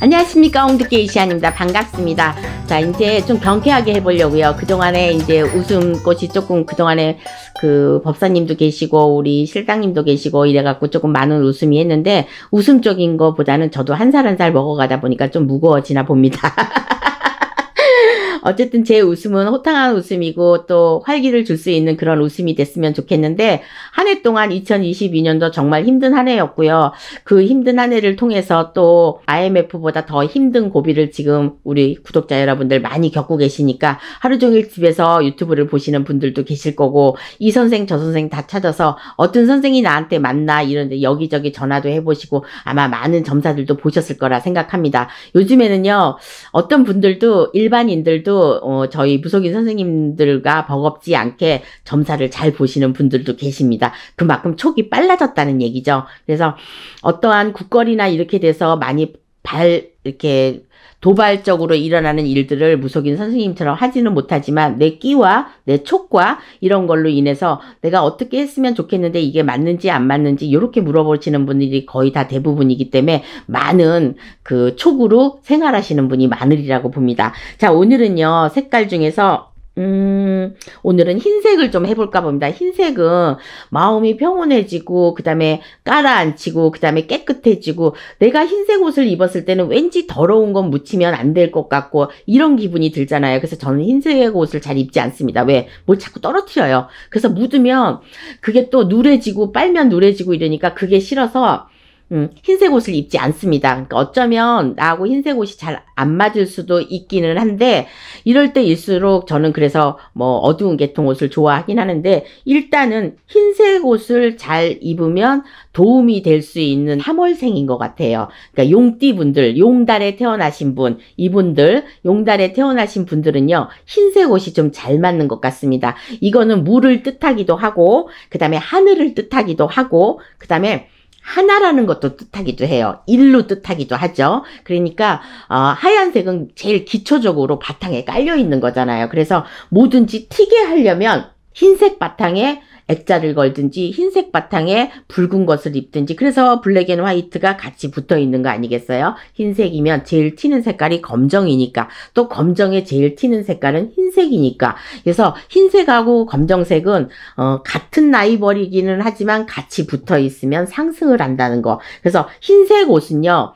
안녕하십니까 홍두깨 이시안입니다 반갑습니다 자 이제 좀 경쾌하게 해보려고요 그동안에 이제 웃음꽃이 조금 그동안에 그 법사님도 계시고 우리 실장님도 계시고 이래갖고 조금 많은 웃음이 했는데 웃음 적인 거보다는 저도 한 살 한살 한 살 먹어가다 보니까 좀 무거워지나 봅니다 어쨌든 제 웃음은 호탕한 웃음이고 또 활기를 줄 수 있는 그런 웃음이 됐으면 좋겠는데 한 해 동안 2022년도 정말 힘든 한 해였고요. 그 힘든 한 해를 통해서 또 IMF보다 더 힘든 고비를 지금 우리 구독자 여러분들 많이 겪고 계시니까 하루 종일 집에서 유튜브를 보시는 분들도 계실 거고 이 선생 저 선생 다 찾아서 어떤 선생이 나한테 맞나 이런데 여기저기 전화도 해보시고 아마 많은 점사들도 보셨을 거라 생각합니다. 요즘에는요 어떤 분들도 일반인들도 어, 저희 부속인 선생님들과 버겁지 않게 점사를 잘 보시는 분들도 계십니다. 그만큼 촉이 빨라졌다는 얘기죠. 그래서 어떠한 국거리나 이렇게 돼서 많이 발 이렇게 도발적으로 일어나는 일들을 무속인 선생님처럼 하지는 못하지만 내 끼와 내 촉과 이런 걸로 인해서 내가 어떻게 했으면 좋겠는데 이게 맞는지 안 맞는지 이렇게 물어보시는 분들이 거의 다 대부분이기 때문에 많은 그 촉으로 생활하시는 분이 많으리라고 봅니다. 자 오늘은요 색깔 중에서 음, 오늘은 흰색을 좀 해볼까 봅니다. 흰색은 마음이 평온해지고, 그 다음에 깔라앉히고그 다음에 깨끗해지고, 내가 흰색 옷을 입었을 때는 왠지 더러운 건 묻히면 안 될 것 같고, 이런 기분이 들잖아요. 그래서 저는 흰색 옷을 잘 입지 않습니다. 왜? 뭘 자꾸 떨어뜨려요. 그래서 묻으면 그게 또 누래지고, 빨면 누래지고 이러니까 그게 싫어서, 음, 흰색 옷을 입지 않습니다. 그러니까 어쩌면 나하고 흰색 옷이 잘 안 맞을 수도 있기는 한데 이럴 때일수록 저는 그래서 뭐 어두운 계통 옷을 좋아하긴 하는데 일단은 흰색 옷을 잘 입으면 도움이 될 수 있는 3월생인 것 같아요. 그러니까 용띠분들, 용달에 태어나신 분, 이분들, 용달에 태어나신 분들은요. 흰색 옷이 좀 잘 맞는 것 같습니다. 이거는 물을 뜻하기도 하고 그 다음에 하늘을 뜻하기도 하고 그 다음에 하나라는 것도 뜻하기도 해요. 일로 뜻하기도 하죠. 그러니까 어, 하얀색은 제일 기초적으로 바탕에 깔려 있는 거잖아요. 그래서 뭐든지 튀게 하려면 흰색 바탕에 액자를 걸든지 흰색 바탕에 붉은 것을 입든지 그래서 블랙 앤 화이트가 같이 붙어 있는 거 아니겠어요? 흰색이면 제일 튀는 색깔이 검정이니까 또 검정에 제일 튀는 색깔은 흰색이니까 그래서 흰색하고 검정색은 어, 같은 라이벌이기는 하지만 같이 붙어 있으면 상승을 한다는 거 그래서 흰색 옷은요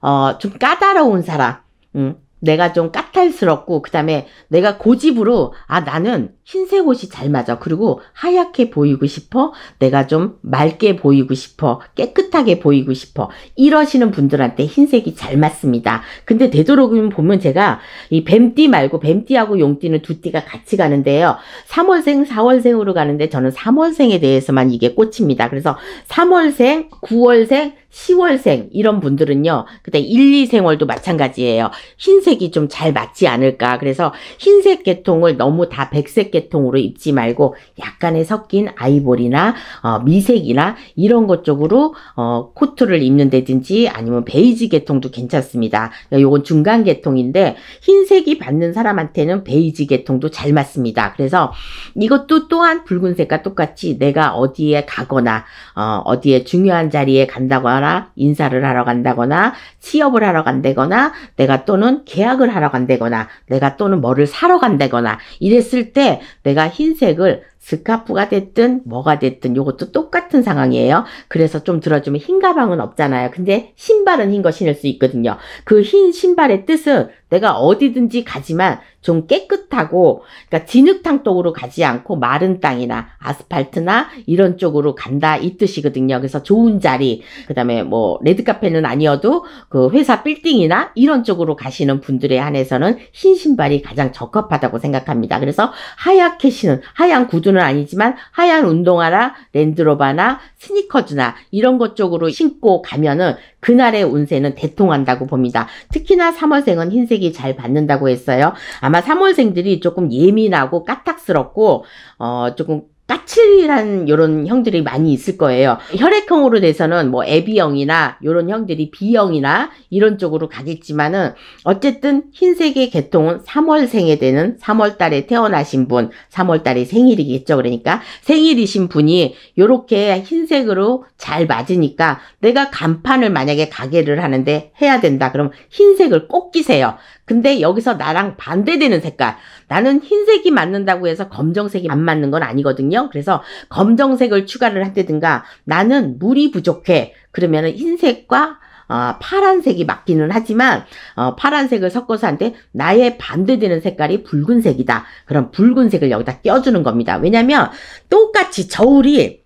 어, 좀 까다로운 사람 음, 내가 좀 까탈스럽고 그 다음에 내가 고집으로 아 나는 흰색 옷이 잘 맞아. 그리고 하얗게 보이고 싶어. 내가 좀 맑게 보이고 싶어. 깨끗하게 보이고 싶어. 이러시는 분들한테 흰색이 잘 맞습니다. 근데 되도록이면 보면 제가 이 뱀띠 말고 뱀띠하고 용띠는 두 띠가 같이 가는데요. 3월생, 4월생으로 가는데 저는 3월생에 대해서만 이게 꽂힙니다. 그래서 3월생, 9월생, 10월생 이런 분들은요. 그때 1, 2생월도 마찬가지예요. 흰색이 좀 잘 맞지 않을까. 그래서 흰색 계통을 너무 다 백색 계통 계통으로 입지 말고 약간의 섞인 아이보리나 어, 미색이나 이런 것 쪽으로 어, 코트를 입는다든지 아니면 베이지 계통도 괜찮습니다. 그러니까 요건 중간 계통인데 흰색이 받는 사람한테는 베이지 계통도 잘 맞습니다. 그래서 이것도 또한 붉은색과 똑같이 내가 어디에 가거나 어, 어디에 중요한 자리에 간다거나 인사를 하러 간다거나 취업을 하러 간다거나 내가 또는 계약을 하러 간다거나 내가 또는 뭐를 사러 간다거나 이랬을 때 내가 흰색을 스카프가 됐든 뭐가 됐든 이것도 똑같은 상황이에요. 그래서 좀 들어주면 흰 가방은 없잖아요. 근데 신발은 흰 거 신을 수 있거든요. 그 흰 신발의 뜻은 내가 어디든지 가지만 좀 깨끗하고 그러니까 진흙탕 쪽으로 가지 않고 마른 땅이나 아스팔트나 이런 쪽으로 간다 이 뜻이거든요. 그래서 좋은 자리 그다음에 뭐 레드카페는 아니어도 그 회사 빌딩이나 이런 쪽으로 가시는 분들에 한해서는 흰 신발이 가장 적합하다고 생각합니다. 그래서 하얗게 신은 하얀 구두 구두는 아니지만 하얀 운동화나 랜드로바나 스니커즈나 이런 것 쪽으로 신고 가면은 그날의 운세는 대통한다고 봅니다. 특히나 3월생은 흰색이 잘 받는다고 했어요. 아마 3월생들이 조금 예민하고 까딱스럽고 어 조금 까칠이란요런 형들이 많이 있을 거예요. 혈액형으로 돼서는 뭐 A형이나 b 요런 형들이 B형이나 이런 쪽으로 가겠지만은 어쨌든 흰색의 계통은 3월생에 되는 3월달에 태어나신 분, 3월달에 생일이겠죠. 그러니까 생일이신 분이 요렇게 흰색으로 잘 맞으니까 내가 간판을 만약에 가게를 하는데 해야 된다. 그럼 흰색을 꼭 끼세요. 근데 여기서 나랑 반대되는 색깔. 나는 흰색이 맞는다고 해서 검정색이 안 맞는 건 아니거든요. 그래서 검정색을 추가를 한다든가 나는 물이 부족해. 그러면 흰색과 어, 파란색이 맞기는 하지만 어, 파란색을 섞어서 한데 나의 반대되는 색깔이 붉은색이다. 그럼 붉은색을 여기다 껴주는 겁니다. 왜냐하면 똑같이 저울이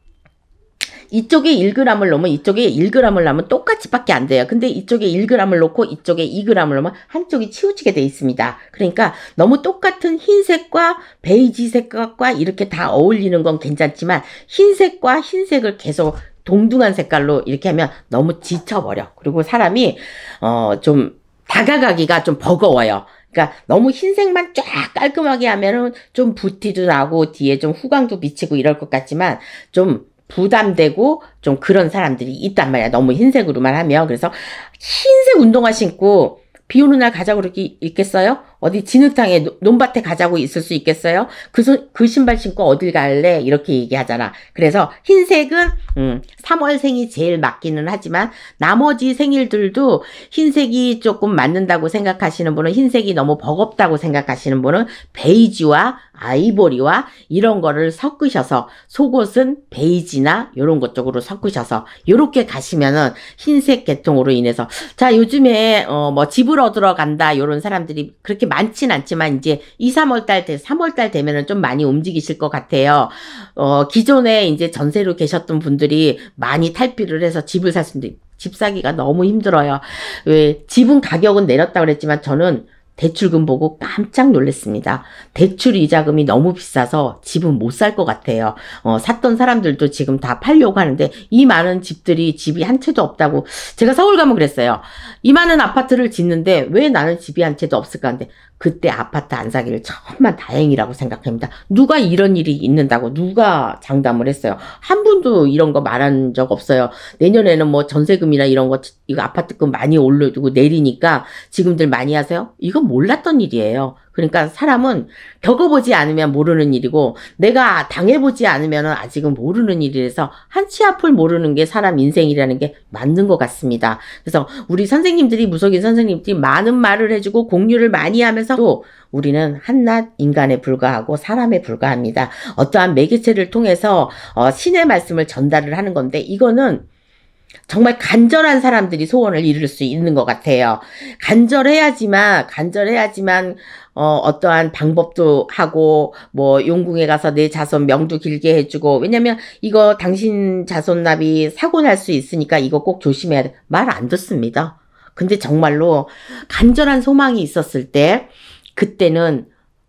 이쪽에 1g을 넣으면 이쪽에 1g을 넣으면 똑같이밖에 안 돼요. 근데 이쪽에 1g을 넣고 이쪽에 2g을 넣으면 한쪽이 치우치게 돼 있습니다. 그러니까 너무 똑같은 흰색과 베이지 색과 이렇게 다 어울리는 건 괜찮지만 흰색과 흰색을 계속 동등한 색깔로 이렇게 하면 너무 지쳐버려. 그리고 사람이 어 좀 다가가기가 좀 버거워요. 그러니까 너무 흰색만 쫙 깔끔하게 하면은 좀 부티도 나고 뒤에 좀 후광도 비치고 이럴 것 같지만 좀 부담되고 좀 그런 사람들이 있단 말이야. 너무 흰색으로만 하면. 그래서 흰색 운동화 신고 비 오는 날 가자고 그렇게 있겠어요? 어디 진흙탕에 논밭에 가자고 있을 수 있겠어요? 그, 소, 그 신발 신고 어딜 갈래? 이렇게 얘기하잖아. 그래서 흰색은 음, 3월생이 제일 맞기는 하지만 나머지 생일들도 흰색이 조금 맞는다고 생각하시는 분은 흰색이 너무 버겁다고 생각하시는 분은 베이지와 아이보리와 이런 거를 섞으셔서 속옷은 베이지나 이런 것 쪽으로 섞으셔서 이렇게 가시면은 흰색 계통으로 인해서 자 요즘에 어뭐 집을 얻으러 간다 이런 사람들이 그렇게 많진 않지만 이제 2, 3월 달 3월 달 되면은 좀 많이 움직이실 것 같아요. 어, 기존에 이제 전세로 계셨던 분들이 많이 탈피를 해서 집을 사신, 집 사기가 너무 힘들어요. 왜, 집은 가격은 내렸다 그랬지만 저는 대출금 보고 깜짝 놀랐습니다. 대출 이자금이 너무 비싸서 집은 못 살 것 같아요. 어, 샀던 사람들도 지금 다 팔려고 하는데 이 많은 집들이 집이 한 채도 없다고 제가 서울 가면 그랬어요. 이 많은 아파트를 짓는데 왜 나는 집이 한 채도 없을까 하는데 그때 아파트 안 사기를 정말 다행이라고 생각합니다. 누가 이런 일이 있는다고 누가 장담을 했어요. 한 분도 이런 거 말한 적 없어요. 내년에는 뭐 전세금이나 이런 거 이거 아파트금 많이 올려주고 내리니까 지금들 많이 하세요? 이건 몰랐던 일이에요. 그러니까 사람은 겪어보지 않으면 모르는 일이고 내가 당해보지 않으면 아직은 모르는 일이라서 한 치 앞을 모르는 게 사람 인생이라는 게 맞는 것 같습니다. 그래서 우리 선생님들이 무속인 선생님들이 많은 말을 해주고 공유를 많이 하면서 도 우리는 한낱 인간에 불과하고 사람에 불과합니다. 어떠한 매개체를 통해서 어, 신의 말씀을 전달을 하는 건데 이거는 정말 간절한 사람들이 소원을 이룰 수 있는 것 같아요. 간절해야지만, 간절해야지만, 어, 어떠한 방법도 하고 뭐 용궁에 가서 내 자손 명도 길게 해주고 왜냐면 이거 당신 자손납이 사고 날 수 있으니까 이거 꼭 조심해야 돼. 말안 듣습니다. 근데 정말로 간절한 소망이 있었을 때 그때는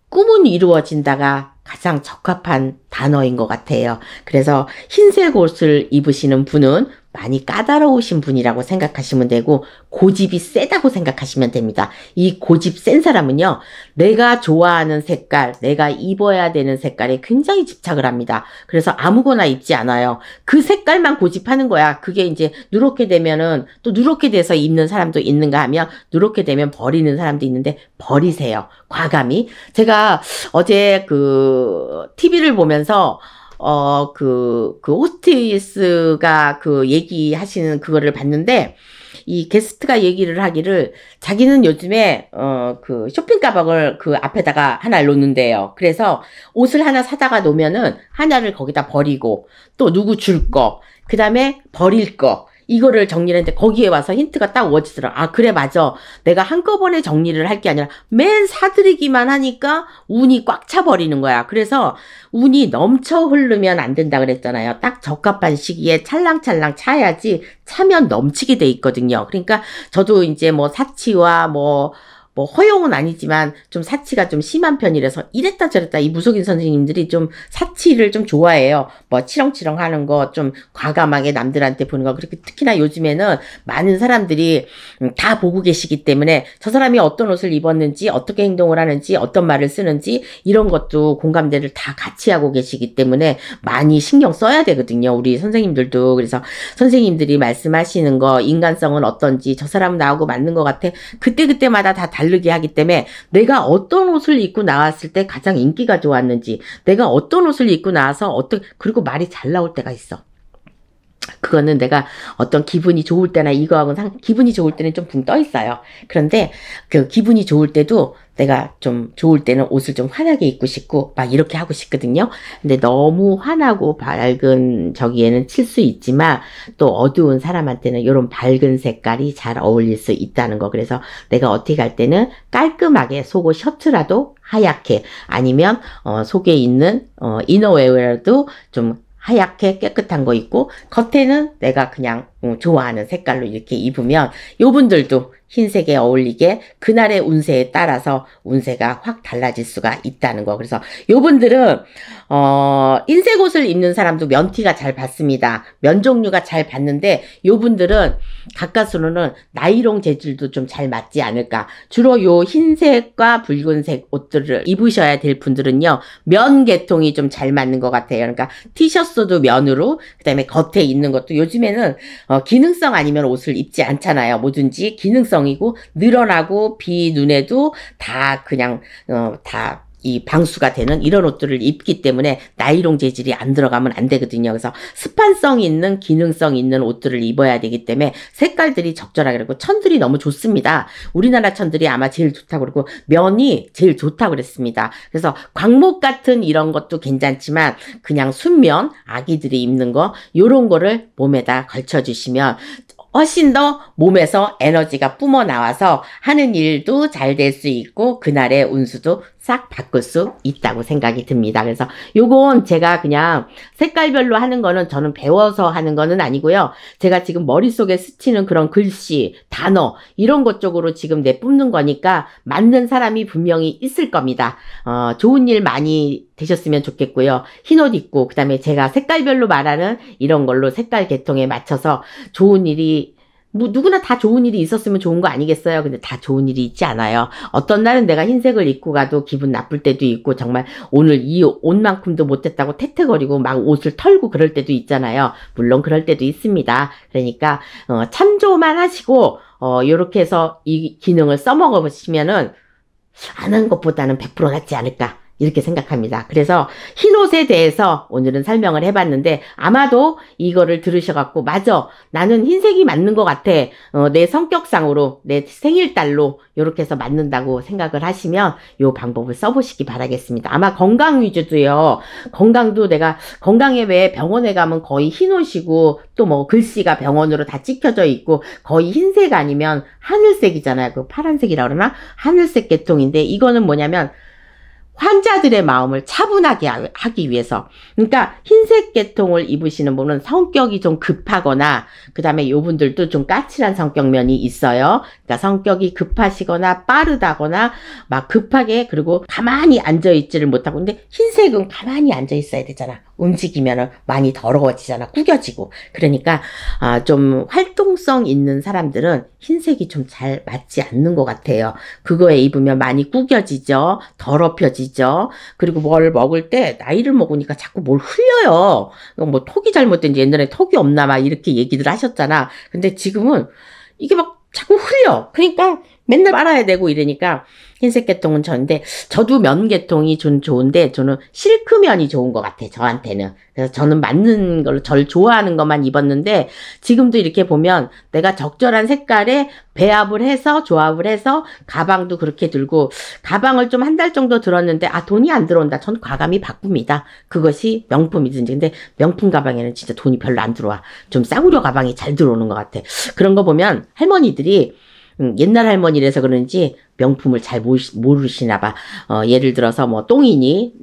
꿈은 이루어진다가 가장 적합한 단어인 것 같아요. 그래서 흰색 옷을 입으시는 분은 많이 까다로우신 분이라고 생각하시면 되고 고집이 세다고 생각하시면 됩니다. 이 고집 센 사람은요. 내가 좋아하는 색깔, 내가 입어야 되는 색깔에 굉장히 집착을 합니다. 그래서 아무거나 입지 않아요. 그 색깔만 고집하는 거야. 그게 이제 누렇게 되면은 또 누렇게 돼서 입는 사람도 있는가 하면 누렇게 되면 버리는 사람도 있는데 버리세요. 과감히. 제가 어제 그 TV를 보면서 어, 그, 그호스트스가그 얘기하시는 그거를 봤는데, 이 게스트가 얘기를 하기를 자기는 요즘에 어 그 쇼핑 가방을 그 앞에다가 하나 를 놓는데요. 그래서 옷을 하나 사다가 놓으면은 하나를 거기다 버리고 또 누구 줄 거, 그 다음에 버릴 거, 이거를 정리를 했는데 거기에 와서 힌트가 딱 오지더라. 아 그래 맞아. 내가 한꺼번에 정리를 할 게 아니라 맨 사들이기만 하니까 운이 꽉 차버리는 거야. 그래서 운이 넘쳐 흐르면 안 된다 그랬잖아요. 딱 적합한 시기에 찰랑찰랑 차야지 차면 넘치게 돼 있거든요. 그러니까 저도 이제 뭐 사치와 뭐뭐 허용은 아니지만 좀 사치가 좀 심한 편이라서 이랬다 저랬다 이 무속인 선생님들이 좀 사치를 좀 좋아해요. 뭐 치렁치렁 하는 거좀 과감하게 남들한테 보는 거 그렇게 특히나 요즘에는 많은 사람들이 음, 다 보고 계시기 때문에 저 사람이 어떤 옷을 입었는지 어떻게 행동을 하는지 어떤 말을 쓰는지 이런 것도 공감대를 다 같이 하고 계시기 때문에 많이 신경 써야 되거든요. 우리 선생님들도 그래서 선생님들이 말씀하시는 거 인간성은 어떤지 저 사람은 나오고 맞는 것 같아 그때그때마다 다 다르게 하기 때문에 내가 어떤 옷을 입고 나왔을 때 가장 인기가 좋았는지 내가 어떤 옷을 입고 나와서 어떤 그리고 말이 잘 나올 때가 있어. 그거는 내가 어떤 기분이 좋을 때나 이거하고 상, 기분이 좋을 때는 좀 붕 떠 있어요. 그런데 그 기분이 좋을 때도 내가 좀 좋을 때는 옷을 좀 환하게 입고 싶고 막 이렇게 하고 싶거든요. 근데 너무 환하고 밝은 저기에는 칠 수 있지만 또 어두운 사람한테는 이런 밝은 색깔이 잘 어울릴 수 있다는 거. 그래서 내가 어떻게 갈 때는 깔끔하게 속옷 셔츠라도 하얗게 아니면 어, 속에 있는 어, 이너웨어도 라좀 하얗게 깨끗한 거 있고 겉에는 내가 그냥 어, 좋아하는 색깔로 이렇게 입으면 요분들도 흰색에 어울리게 그날의 운세에 따라서 운세가 확 달라질 수가 있다는 거. 그래서 요분들은 어, 흰색 옷을 입는 사람도 면티가 잘 받습니다. 면 종류가 잘 받는데 요분들은 가까스로는 나이롱 재질도 좀 잘 맞지 않을까. 주로 요 흰색과 붉은색 옷들을 입으셔야 될 분들은요. 면 계통이 좀 잘 맞는 것 같아요. 그러니까 티셔츠도 면으로 그다음에 겉에 있는 것도 요즘에는 어, 어, 기능성 아니면 옷을 입지 않잖아요. 뭐든지 기능성이고 늘어나고 비눈에도 다 그냥 어, 다이 방수가 되는 이런 옷들을 입기 때문에 나이롱 재질이 안 들어가면 안 되거든요. 그래서 습한성 있는 기능성 있는 옷들을 입어야 되기 때문에 색깔들이 적절하게 그리고 천들이 너무 좋습니다. 우리나라 천들이 아마 제일 좋다고 그러고 면이 제일 좋다고 그랬습니다. 그래서 광목 같은 이런 것도 괜찮지만 그냥 순면 아기들이 입는 거 요런 거를 몸에다 걸쳐주시면 훨씬 더 몸에서 에너지가 뿜어나와서 하는 일도 잘 될 수 있고 그날의 운수도 싹 바꿀 수 있다고 생각이 듭니다. 그래서 요건 제가 그냥 색깔별로 하는 거는 저는 배워서 하는 거는 아니고요. 제가 지금 머릿속에 스치는 그런 글씨, 단어 이런 것 쪽으로 지금 내뿜는 거니까 맞는 사람이 분명히 있을 겁니다. 어, 좋은 일 많이 되셨으면 좋겠고요. 흰옷 입고 그 다음에 제가 색깔별로 말하는 이런 걸로 색깔 계통에 맞춰서 좋은 일이 뭐 누구나 다 좋은 일이 있었으면 좋은 거 아니겠어요? 근데 다 좋은 일이 있지 않아요. 어떤 날은 내가 흰색을 입고 가도 기분 나쁠 때도 있고 정말 오늘 이 옷만큼도 못했다고 태태거리고 막 옷을 털고 그럴 때도 있잖아요. 물론 그럴 때도 있습니다. 그러니까 어, 참조만 하시고 어, 요렇게 해서 이 기능을 써먹어 보시면은 안한 것보다는 100% 낫지 않을까 이렇게 생각합니다. 그래서 흰옷에 대해서 오늘은 설명을 해봤는데 아마도 이거를 들으셔갖고 맞아 나는 흰색이 맞는 것 같아 어, 내 성격상으로 내 생일달로 이렇게 해서 맞는다고 생각을 하시면 요 방법을 써보시기 바라겠습니다. 아마 건강 위주도요. 건강도 내가 건강에 왜 병원에 가면 거의 흰옷이고 또 뭐 글씨가 병원으로 다 찍혀져 있고 거의 흰색 아니면 하늘색이잖아요. 그 파란색이라 그러나 하늘색 계통인데 이거는 뭐냐면 환자들의 마음을 차분하게 하기 위해서 그러니까 흰색 계통을 입으시는 분은 성격이 좀 급하거나 그 다음에 요 분들도 좀 까칠한 성격면이 있어요 그러니까 성격이 급하시거나 빠르다거나 막 급하게 그리고 가만히 앉아 있지를 못하고 근데 흰색은 가만히 앉아 있어야 되잖아 움직이면 많이 더러워지잖아. 구겨지고. 그러니까 아, 좀 활동성 있는 사람들은 흰색이 좀 잘 맞지 않는 것 같아요. 그거에 입으면 많이 구겨지죠. 더럽혀지죠. 그리고 뭘 먹을 때 나이를 먹으니까 자꾸 뭘 흘려요. 어, 뭐 톡이 잘못된지 옛날에 턱이 없나 막 이렇게 얘기들 하셨잖아. 근데 지금은 이게 막 자꾸 흘려. 그러니까 맨날 빨아야 되고 이러니까 흰색 계통은 저인데 저도 면 계통이 좀 좋은데 저는 실크면이 좋은 것 같아 저한테는 그래서 저는 맞는 걸로 절 좋아하는 것만 입었는데 지금도 이렇게 보면 내가 적절한 색깔에 배합을 해서 조합을 해서 가방도 그렇게 들고 가방을 좀 한 달 정도 들었는데 아 돈이 안 들어온다 전 과감히 바꿉니다 그것이 명품이든지 근데 명품 가방에는 진짜 돈이 별로 안 들어와 좀 싸구려 가방이 잘 들어오는 것 같아 그런 거 보면 할머니들이 음, 옛날 할머니라서 그런지 명품을 잘모르시나 봐. 어, 예를 들어서 뭐 똥이니,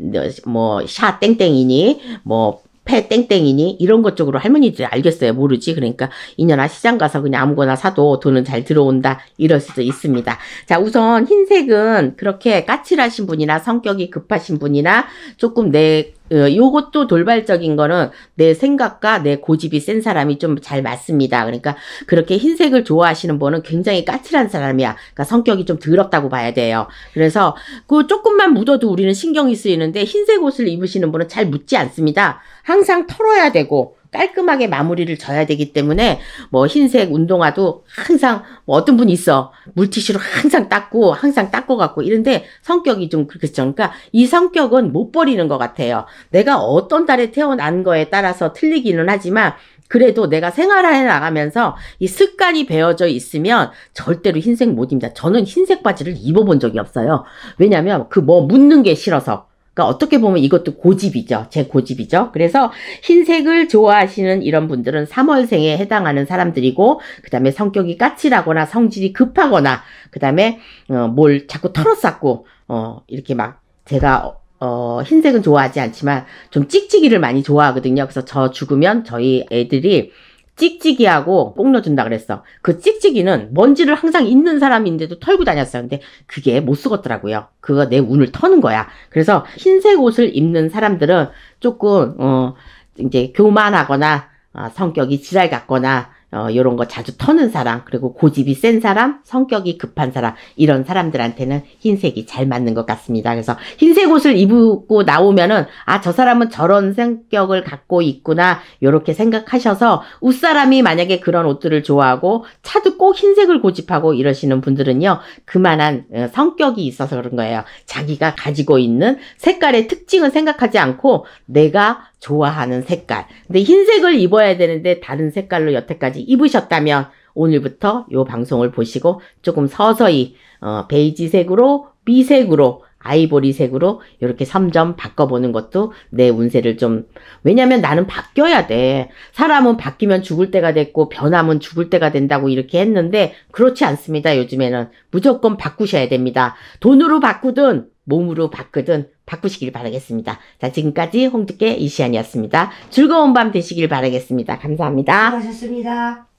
뭐 샤 땡땡이니, 뭐 폐 땡땡이니 이런 것 쪽으로 할머니들이 알겠어요. 모르지. 그러니까 이년아 시장 가서 그냥 아무거나 사도 돈은 잘 들어온다 이럴 수도 있습니다. 자 우선 흰색은 그렇게 까칠하신 분이나 성격이 급하신 분이나 조금 내 어, 요것도 돌발적인 거는 내 생각과 내 고집이 센 사람이 좀 잘 맞습니다. 그러니까 그렇게 흰색을 좋아하시는 분은 굉장히 까칠한 사람이야. 그러니까 성격이 좀 더럽다고 봐야 돼요. 그래서 그 조금만 묻어도 우리는 신경이 쓰이는데 흰색 옷을 입으시는 분은 잘 묻지 않습니다. 항상 털어야 되고 깔끔하게 마무리를 져야 되기 때문에 뭐 흰색 운동화도 항상 뭐 어떤 분 있어 물티슈로 항상 닦고 항상 닦고 갖고 이런데 성격이 좀 그렇죠. 그러니까 이 성격은 못 버리는 것 같아요. 내가 어떤 달에 태어난 거에 따라서 틀리기는 하지만 그래도 내가 생활해 나가면서 이 습관이 배어져 있으면 절대로 흰색 못 입니다. 저는 흰색 바지를 입어본 적이 없어요. 왜냐면 그 뭐 묻는 게 싫어서 그러니까 어떻게 보면 이것도 고집이죠. 제 고집이죠. 그래서 흰색을 좋아하시는 이런 분들은 3월생에 해당하는 사람들이고 그 다음에 성격이 까칠하거나 성질이 급하거나 그 다음에 어, 뭘 자꾸 털어쌓고 어, 이렇게 막 제가 어, 흰색은 좋아하지 않지만 좀 찍찍이를 많이 좋아하거든요. 그래서 저 죽으면 저희 애들이 찍찍이하고 꼭 넣어준다 그랬어. 그 찍찍이는 먼지를 항상 있는 사람인데도 털고 다녔어요. 근데 그게 못 쓰겠더라고요. 그거 내 운을 터는 거야. 그래서 흰색 옷을 입는 사람들은 조금 어 이제 교만하거나 어, 성격이 지랄 같거나 어, 이런 거 자주 터는 사람, 그리고 고집이 센 사람, 성격이 급한 사람, 이런 사람들한테는 흰색이 잘 맞는 것 같습니다. 그래서 흰색 옷을 입고 나오면은, 아, 저 사람은 저런 성격을 갖고 있구나, 이렇게 생각하셔서, 웃사람이 만약에 그런 옷들을 좋아하고, 차도 꼭 흰색을 고집하고 이러시는 분들은요, 그만한 어, 성격이 있어서 그런 거예요. 자기가 가지고 있는 색깔의 특징을 생각하지 않고, 내가 좋아하는 색깔. 근데 흰색을 입어야 되는데 다른 색깔로 여태까지 입으셨다면 오늘부터 이 방송을 보시고 조금 서서히 어, 베이지색으로 미색으로 아이보리색으로 이렇게 3점 바꿔보는 것도 내 운세를 좀 왜냐면 나는 바뀌어야 돼 사람은 바뀌면 죽을 때가 됐고 변하면 죽을 때가 된다고 이렇게 했는데 그렇지 않습니다 요즘에는 무조건 바꾸셔야 됩니다 돈으로 바꾸든 몸으로 바꾸든 바꾸시길 바라겠습니다. 자, 지금까지 홍두깨 이시안이었습니다. 즐거운 밤 되시길 바라겠습니다. 감사합니다. 수고하셨습니다.